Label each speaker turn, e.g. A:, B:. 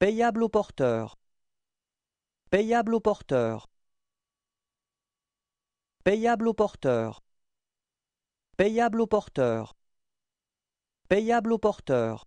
A: Payable au porteur Payable au porteur Payable au porteur Payable au porteur Payable au porteur